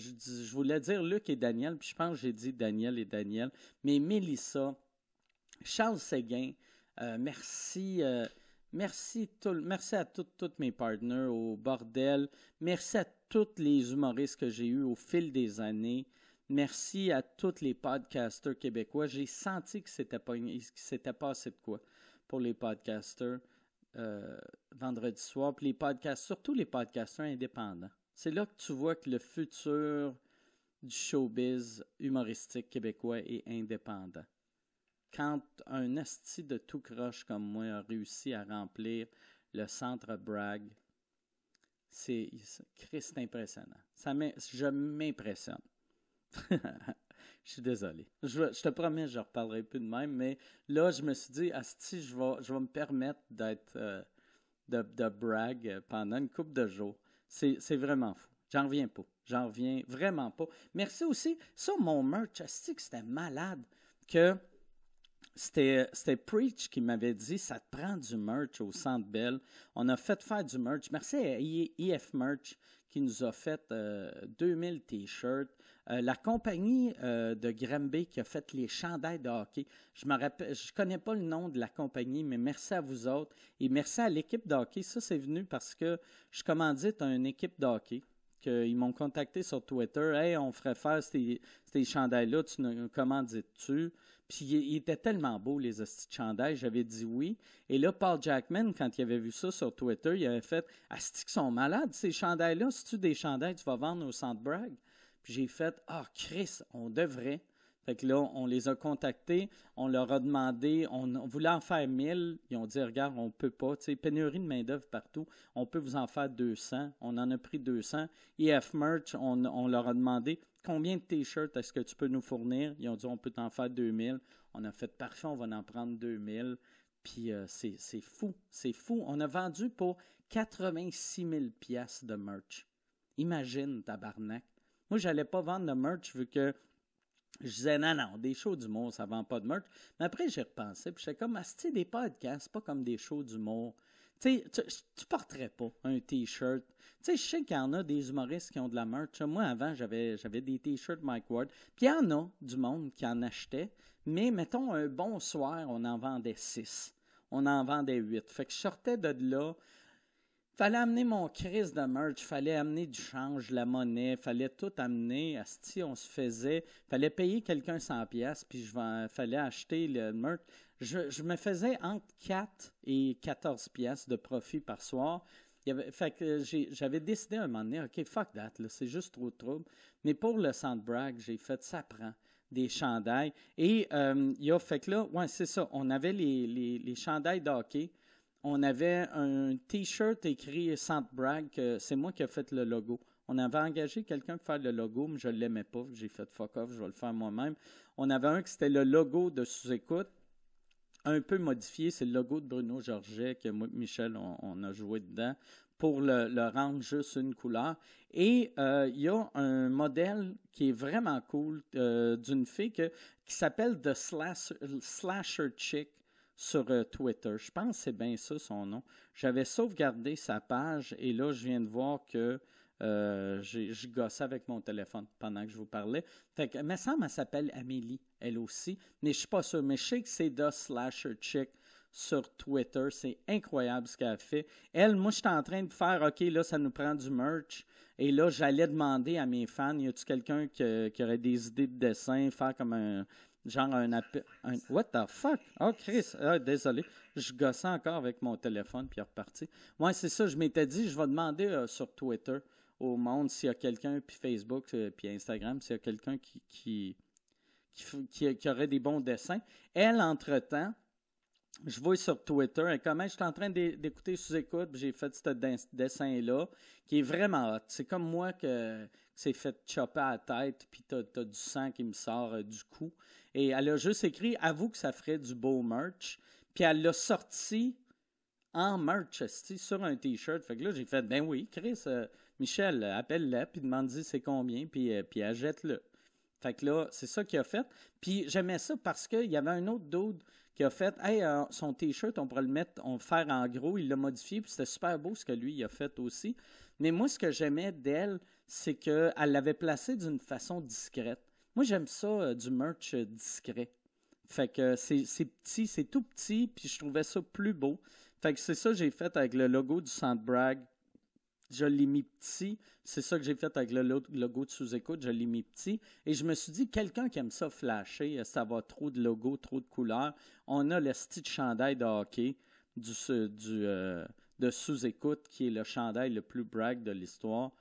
je, voulais dire Luc et Daniel, puis je pense que j'ai dit Daniel et Daniel. Mais Mélissa, Charles Séguin, euh, merci. Euh, merci, à tous mes partenaires au bordel. Merci à tous les humoristes que j'ai eus au fil des années. Merci à tous les podcasters québécois. J'ai senti que c'était pas, c'était de quoi pour les podcasters euh, vendredi soir. Puis les podcasts, surtout les podcasters indépendants. C'est là que tu vois que le futur du showbiz humoristique québécois est indépendant quand un Asti de tout croche comme moi a réussi à remplir le centre Bragg, c'est Christ impressionnant. Ça je m'impressionne. je suis désolé. Je, te promets, je ne reparlerai plus de même, mais là, je me suis dit, Asti, je vais, je vais me permettre d'être euh, de, brag pendant une couple de jours. C'est vraiment fou. J'en reviens pas. J'en reviens vraiment pas. Merci aussi. Ça, mon merch, Asti, c'était malade que c'était, Preach qui m'avait dit ça te prend du merch au Centre Bell. On a fait faire du merch. Merci à IF Merch qui nous a fait 2000 euh, t-shirts. Euh, la compagnie euh, de Granby qui a fait les chandails de hockey. Je ne rappelle, je connais pas le nom de la compagnie, mais merci à vous autres et merci à l'équipe de hockey. Ça c'est venu parce que je commandite une équipe de hockey ils m'ont contacté sur Twitter. Hey, on ferait faire ces, ces chandails-là, comment dis-tu? tu Puis ils étaient tellement beaux, les astiques chandails, j'avais dit oui. Et là, Paul Jackman, quand il avait vu ça sur Twitter, il avait fait Asti sont malades, ces chandails-là, si tu des chandails, tu vas vendre au centre Bragg. Puis j'ai fait Ah, Chris, on devrait. Fait que là, on les a contactés, on leur a demandé, on, voulait en faire 1000, ils ont dit, regarde, on peut pas, tu sais, pénurie de main-d'œuvre partout, on peut vous en faire 200, on en a pris 200. EF Merch, on, on leur a demandé, combien de t-shirts est-ce que tu peux nous fournir? Ils ont dit, on peut t'en faire 2000. On a fait, parfait, on va en prendre 2000. Puis euh, c'est fou, c'est fou. On a vendu pour 86 000 pièces de merch. Imagine, tabarnak. Moi, n'allais pas vendre de merch vu que je disais, non, non, des shows d'humour, ça vend pas de merch. » Mais après, j'ai repensé, puis j'étais comme, c'est des podcasts, c'est pas comme des shows d'humour. Tu ne tu porterais pas un T-shirt. Tu sais, je sais qu'il y en a des humoristes qui ont de la merch. Moi, avant, j'avais des T-shirts Mike Ward. Puis il y en a du monde qui en achetait. Mais mettons, un bon soir, on en vendait six. On en vendait huit. Fait que je sortais de là Fallait amener mon crise de merch, fallait amener du change, la monnaie, fallait tout amener. Asti, on se faisait. Fallait payer quelqu'un 100 pièces, puis je fallait acheter le merch. Je, me faisais entre 4 et 14 pièces de profit par soir. fait que j'avais décidé à un moment donné, OK, fuck that, c'est juste trop de trouble. Mais pour le Sandbrag, j'ai fait ça prend des chandails. Et euh, il y a fait que là, ouais, c'est ça, on avait les, les, les chandails d'hockey on avait un T-shirt écrit Sant Bragg, c'est moi qui ai fait le logo. On avait engagé quelqu'un pour faire le logo, mais je ne l'aimais pas. J'ai fait fuck off, je vais le faire moi-même. On avait un qui c'était le logo de sous-écoute, un peu modifié. C'est le logo de Bruno Georget que Michel, on, a joué dedans pour le, rendre juste une couleur. Et euh, il y a un modèle qui est vraiment cool euh, d'une fille qui s'appelle The Slasher Chick sur euh, Twitter. Je pense que c'est bien ça son nom. J'avais sauvegardé sa page et là, je viens de voir que euh, je gossais avec mon téléphone pendant que je vous parlais. Fait que, elle s'appelle Amélie, elle aussi, mais je suis pas sûr. Mais je sais que c'est The Slasher Chick sur Twitter. C'est incroyable ce qu'elle fait. Elle, moi, j'étais en train de faire, OK, là, ça nous prend du merch. Et là, j'allais demander à mes fans, y a-tu quelqu'un qui, aurait des idées de dessin, faire comme un, Genre un appel. What the fuck? Oh, Chris. Ah, désolé. Je gossais encore avec mon téléphone puis reparti. Moi, c'est ça. Je m'étais dit, je vais demander euh, sur Twitter au monde s'il y a quelqu'un, puis Facebook, euh, puis Instagram, s'il y a quelqu'un qui qui, aurait des bons dessins. Elle, entre-temps, je vois sur Twitter, et comment je suis en train d'écouter sous écoute, j'ai fait ce dessin-là, qui est vraiment hot. C'est comme moi que « C'est fait chopper à la tête, puis t'as as du sang qui me sort euh, du cou. Et elle a juste écrit Avoue que ça ferait du beau merch. Puis elle l'a sorti en merch sur un t-shirt. Fait que là, j'ai fait Ben oui, Chris, euh, Michel, appelle-la, puis demande lui c'est combien, puis, euh, le Fait que là, c'est ça qu'il a fait. Puis j'aimais ça parce qu'il y avait un autre dude qui a fait Hey, euh, son t-shirt, on pourrait le mettre, on le faire en gros, il l'a modifié, puis c'était super beau ce que lui il a fait aussi. Mais moi, ce que j'aimais d'elle, c'est qu'elle l'avait placé d'une façon discrète. Moi, j'aime ça, euh, du merch euh, discret. Fait que c'est petit, c'est tout petit, puis je trouvais ça plus beau. Fait que c'est ça que j'ai fait avec le logo du Sand Bragg. Je l'ai mis petit. C'est ça que j'ai fait avec le logo de sous-écoute. Je l'ai mis petit. Et je me suis dit, quelqu'un qui aime ça flasher, euh, ça va trop de logos, trop de couleurs. On a le style chandail de hockey du, du, de sous-écoute qui est le chandail le plus brague de l'histoire.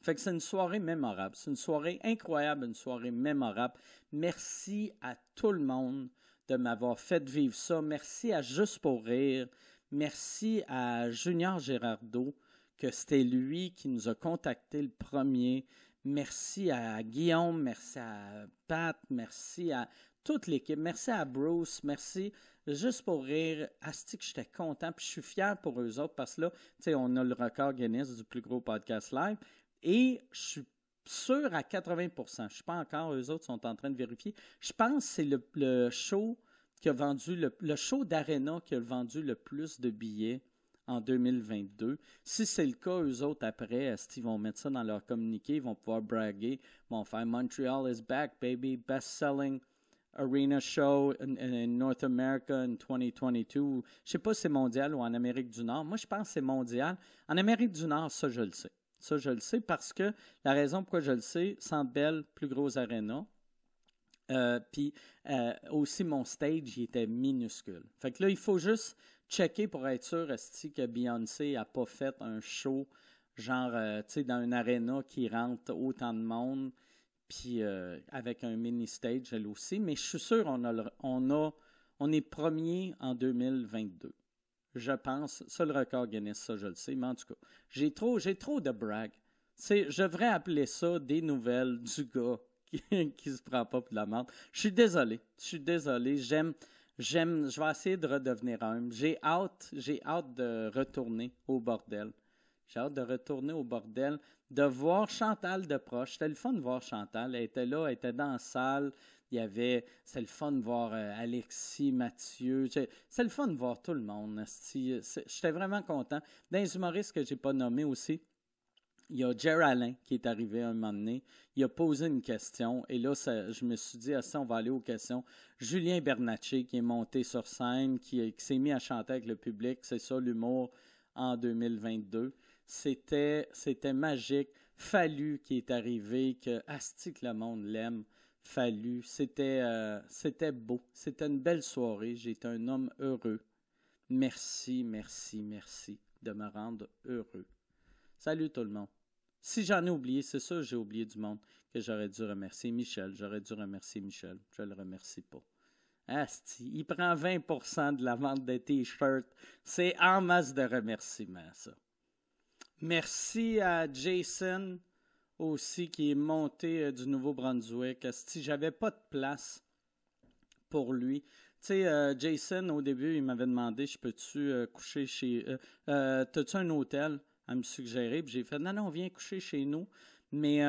Fait que c'est une soirée mémorable. C'est une soirée incroyable, une soirée mémorable. Merci à tout le monde de m'avoir fait vivre ça. Merci à Juste pour rire. Merci à Junior Gérardot, que c'était lui qui nous a contactés le premier. Merci à Guillaume, merci à Pat, merci à toute l'équipe. Merci à Bruce, merci juste pour rire. Asti, j'étais content, puis je suis fier pour eux autres parce que là, tu sais, on a le record Guinness du plus gros podcast live et je suis sûr à 80%. Je suis pas encore, eux autres sont en train de vérifier. Je pense que c'est le, show qui a vendu le, show d'Arena qui a vendu le plus de billets en 2022. Si c'est le cas, eux autres, après, ils vont mettre ça dans leur communiqué, ils vont pouvoir braguer, Mon vont faire Montreal is back, baby, best-selling Arena Show in, North America in 2022. Je sais pas si c'est mondial ou en Amérique du Nord. Moi, je pense que c'est mondial. En Amérique du Nord, ça, je le sais. Ça, je le sais parce que la raison pourquoi je le sais, c'est belle plus gros arena. Euh, puis euh, aussi, mon stage, il était minuscule. Fait que là, il faut juste checker pour être sûr que Beyoncé n'a pas fait un show genre, euh, tu sais, dans une arena qui rentre autant de monde puis euh, avec un mini-stage, elle aussi. Mais je suis sûr on a, on est premier en 2022. Je pense. Ça, le record Guinness, ça, je le sais. Mais en tout cas, j'ai trop, j'ai trop de brag. je devrais appeler ça des nouvelles du gars qui, se prend pas pour la merde. Je suis désolé. Je suis désolé. J'aime, j'aime, je vais essayer de redevenir homme. J'ai hâte, j'ai hâte de retourner au bordel. J'ai hâte de retourner au bordel, de voir Chantal de proche. C'était le fun de voir Chantal. Elle était là, elle était dans la salle. Il y avait, c'est le fun de voir euh, Alexis, Mathieu. C'est le fun de voir tout le monde. J'étais vraiment content. Dans les humoristes que j'ai pas nommés aussi, il y a Jer Alain qui est arrivé un moment donné. Il a posé une question. Et là, je me suis dit, ah, ça, on va aller aux questions. Julien Bernacci qui est monté sur scène, qui s'est mis à chanter avec le public. C'est ça l'humour en 2022. C'était, magique. Fallu qui est arrivé, que Asti que le monde l'aime. Fallu. C'était, euh, c'était beau. C'était une belle soirée. J'étais un homme heureux. Merci, merci, merci de me rendre heureux. Salut tout le monde. Si j'en ai oublié, c'est ça, j'ai oublié du monde que j'aurais dû remercier Michel. J'aurais dû remercier Michel. Je le remercie pas. Asti, il prend 20% de la vente des t-shirts. C'est en masse de remerciements, ça. Merci à Jason aussi qui est monté euh, du Nouveau-Brunswick. Euh, si j'avais pas de place pour lui. Tu sais, euh, Jason, au début, il m'avait demandé je peux-tu coucher chez. Euh, T'as-tu un hôtel à me suggérer? Puis j'ai fait non, non, viens coucher chez nous. Mais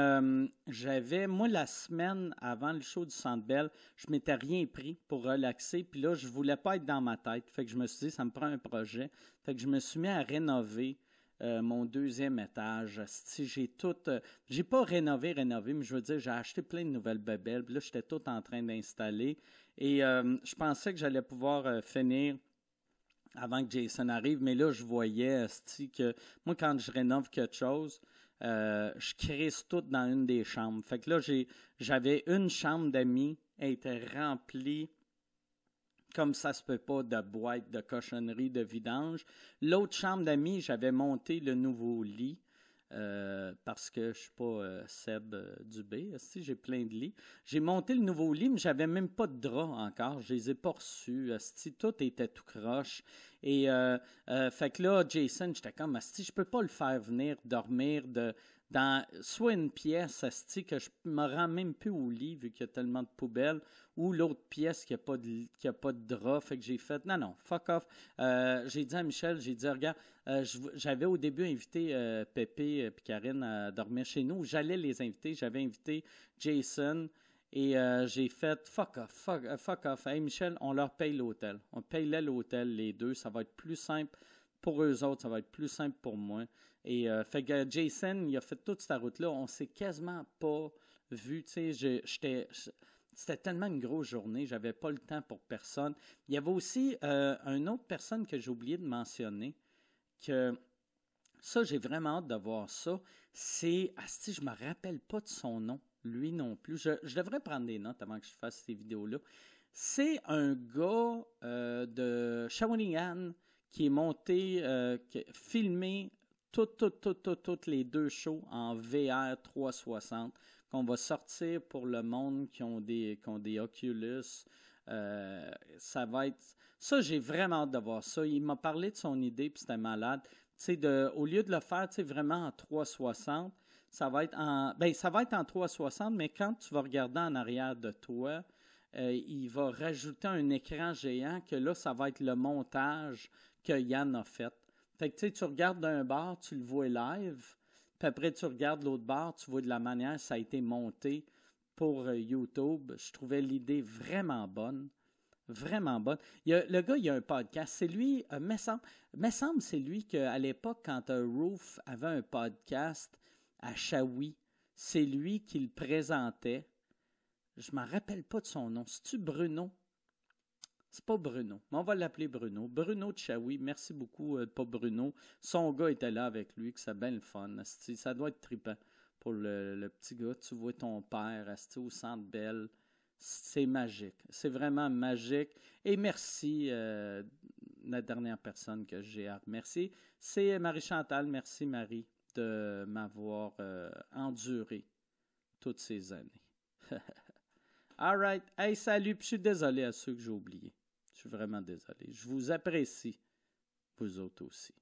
j'avais, moi, la semaine avant le show du Centre Bell, je m'étais rien pris pour relaxer. Puis là, je voulais pas être dans ma tête. Fait que je me suis dit, ça me prend un projet. Fait que je me suis mis à rénover euh, mon deuxième étage. Si j'ai tout, euh, j'ai pas rénové, rénové, mais je veux dire, j'ai acheté plein de nouvelles babelles. là, j'étais tout en train d'installer. Et euh, je pensais que j'allais pouvoir finir avant que Jason arrive, mais là, je voyais, que moi, quand je rénove quelque chose, je crise tout dans une des chambres. Fait que là, j'avais une chambre d'amis, elle était remplie comme ça se peut pas, de boîte de cochonnerie de vidange. L'autre chambre d'amis, j'avais monté le nouveau lit. Euh, parce que je suis pas euh, Seb euh, Dubé, si j'ai plein de lits. J'ai monté le nouveau lit, mais j'avais même pas de draps encore. Je les ai pas reçus. Asti, tout était tout croche. Et fait que là, Jason, j'étais comme si je peux pas le faire venir dormir dans soit une pièce Asti que je me rends même plus au lit vu qu'il y a tellement de poubelles, ou l'autre pièce qui n'a pas, de, a pas de drap. Fait que j'ai fait, non, non, fuck off. Euh, j'ai dit à Michel, j'ai dit, regarde, euh, j'avais au début invité euh, Pépé et Karine à dormir chez nous. J'allais les inviter. J'avais invité Jason. Et j'ai fait fuck off, fuck, fuck off. Hey Michel, on leur paye l'hôtel. On paye l'hôtel, les deux. Ça va être plus simple pour eux autres. Ça va être plus simple pour moi. Et fait que Jason, il a fait toute cette route-là. On s'est quasiment pas vu. Tu sais, j'étais. C'était tellement une grosse journée, j'avais pas le temps pour personne. Il y avait aussi euh, une autre personne que j'ai oublié de mentionner, que ça, j'ai vraiment hâte de voir ça. C'est, si je me rappelle pas de son nom, lui non plus. Je, devrais prendre des notes avant que je fasse ces vidéos-là. C'est un gars euh, de Shawinigan qui est monté, euh, qui a filmé toutes, toutes les deux shows en VR 360 qu'on va sortir pour le monde qui ont des, qui des Oculus. Euh, ça va être. Ça, j'ai vraiment hâte de voir ça. Il m'a parlé de son idée, puis c'était malade. De, au lieu de le faire vraiment en 360, ça va être en. Ben, ça va être en 360, mais quand tu vas regarder en arrière de toi, euh, il va rajouter un écran géant que là, ça va être le montage que Yann a fait. Fait que tu regardes d'un bar, tu le vois live, puis après, tu regardes l'autre barre, tu vois de la manière ça a été monté pour euh, YouTube. Je trouvais l'idée vraiment bonne. Vraiment bonne. le gars, il a un podcast. C'est lui, mais euh, me semble, semble c'est lui qu'à l'époque, quand euh, Roof avait un podcast à Shawi, c'est lui qui le présentait. Je m'en rappelle pas de son nom. C'est-tu Bruno? C'est pas Bruno, mais on va l'appeler Bruno. Bruno Tchaoui, merci beaucoup, euh, pas Bruno. Son gars était là avec lui, que c'est bien le fun. Ça doit être trippant pour le, petit gars. Tu vois ton père asti, au centre belle. C'est magique. C'est vraiment magique. Et merci, euh, la dernière personne que j'ai à Merci, c'est Marie-Chantal. Merci Marie de m'avoir euh, enduré toutes ces années. right, Hey, salut. je suis désolé à ceux que j'ai oubliés. Je suis vraiment désolé. Je vous apprécie, vous autres aussi.